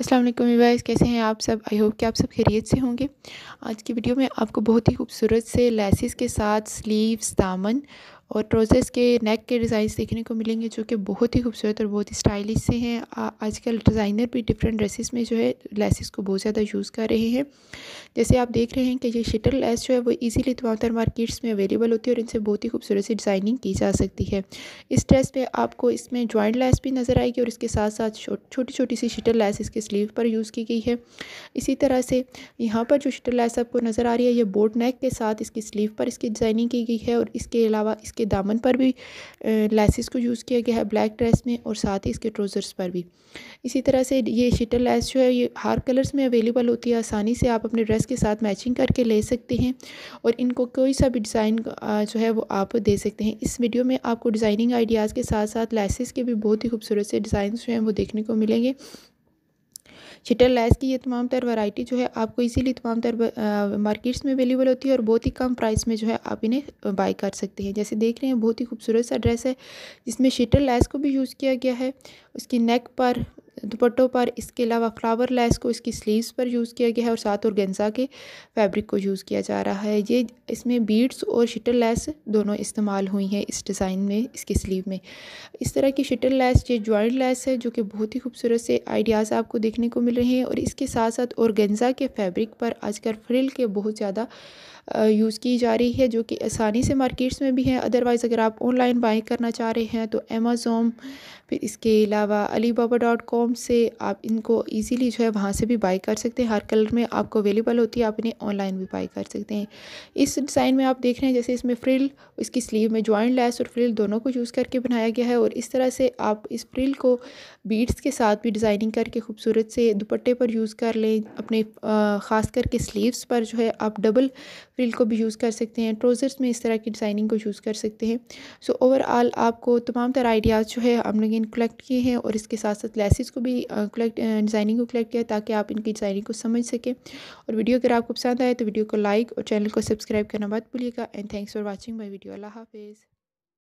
अस्सलाम वालेकुम वाइस कैसे हैं आप सब आई होप कि आप सब खैरियत से होंगे आज की वीडियो में आपको बहुत ही खूबसूरत से लेसिस के साथ स्लीव्स दामन और ट्रोज़र्स के नेक के डिज़ाइन देखने को मिलेंगे जो कि बहुत ही खूबसूरत और बहुत ही स्टाइलिश से हैं आजकल डिज़ाइनर भी डिफरेंट ड्रेसेस में जो है लेसेस को बहुत ज़्यादा यूज़ कर रहे हैं जैसे आप देख रहे हैं कि ये शटर लेस जो है वो इजीली तमाम मार्केट्स में अवेलेबल होती है और इनसे बहुत ही खूबसूरत सी डिज़ाइनिंग की जा सकती है इस ड्रेस पर आपको इसमें जॉइंट लेस भी नज़र आएगी और इसके साथ साथ छोटी छोटी सी शटर लेस इसके स्लीव पर यूज़ की गई है इसी तरह से यहाँ पर जो शटर लेस आपको नज़र आ रही है ये बोट नेक के साथ इसकी स्लीव पर इसकी डिज़ाइनिंग की गई है और इसके अलावा इसके दामन पर भी लेसिस को यूज़ किया गया है ब्लैक ड्रेस में और साथ ही इसके ट्रोज़र्स पर भी इसी तरह से ये शिटर लैस जो है ये हार कलर्स में अवेलेबल होती है आसानी से आप अपने ड्रेस के साथ मैचिंग करके ले सकते हैं और इनको कोई सा भी डिज़ाइन जो है वो आप दे सकते हैं इस वीडियो में आपको डिज़ाइनिंग आइडियाज़ के साथ साथ लेसिस के भी बहुत ही खूबसूरत से डिज़ाइन जो हैं वो देखने को मिलेंगे शटर लैस की ये तमाम तर वाइटी जो है आपको इजीली तमाम तर मार्केट्स में अवेलेबल होती है और बहुत ही कम प्राइस में जो है आप इन्हें बाई कर सकते हैं जैसे देख रहे हैं बहुत ही खूबसूरत सा ड्रेस है जिसमें शटर लैस को भी यूज़ किया गया है उसकी नेक पर दुपट्टों पर इसके अलावा फ्लावर लेस को इसकी स्लीव्स पर यूज़ किया गया है और साथ और गेंजा के फैब्रिक को यूज़ किया जा रहा है ये इसमें बीड्स और शटल लेस दोनों इस्तेमाल हुई हैं इस डिज़ाइन में इसके स्लीव में इस तरह की शटल लेस ये जॉइंट लेस है जो कि बहुत ही खूबसूरत से आइडियाज़ आपको देखने को मिल रहे हैं और इसके साथ साथ और गेंजा के फैब्रिक पर आजकल फ्रिल के बहुत ज़्यादा यूज़ की जा रही है जो कि आसानी से मार्केट्स में भी है अदरवाइज़ अगर आप ऑनलाइन बाई करना चाह रहे हैं तो अमेज़ोन फिर इसके अलावा अली बाबा डॉट कॉम से आप इनको ईज़िली जो है वहाँ से भी बाई कर सकते हैं हर कलर में आपको अवेलेबल होती है आप इन्हें ऑनलाइन भी बाई कर सकते हैं इस डिज़ाइन में आप देख रहे हैं जैसे इसमें फ्रिल इसकी स्लीव में जॉइंट लैस और फ्रिल दोनों को यूज़ करके बनाया गया है और इस तरह से आप इस फ्रिल को बीट्स के साथ भी डिज़ाइनिंग करके खूबसूरत से दुपट्टे पर यूज़ कर लें अपने ख़ास करके स्लीव्स पर जो है आप डबल फ्रिल को भी यूज़ कर सकते हैं ट्रोज़र्स में इस तरह की डिज़ाइनिंग को यूज़ कर सकते हैं सो so, ओवरऑल आपको तमाम तरह आइडियाज़ जो है हम लोग इन कलेक्ट किए हैं और इसके साथ साथ लेसिस को भी कलेक्ट डिज़ाइनिंग को कलेक्ट किया ताकि आप इनकी डिज़ाइनिंग को समझ सकें और वीडियो अगर आपको पसंद आए तो वीडियो को लाइक और चैनल को सब्सक्राइब करना मत भूलिएगा and thanks for watching my video अल्लाह हाफिज़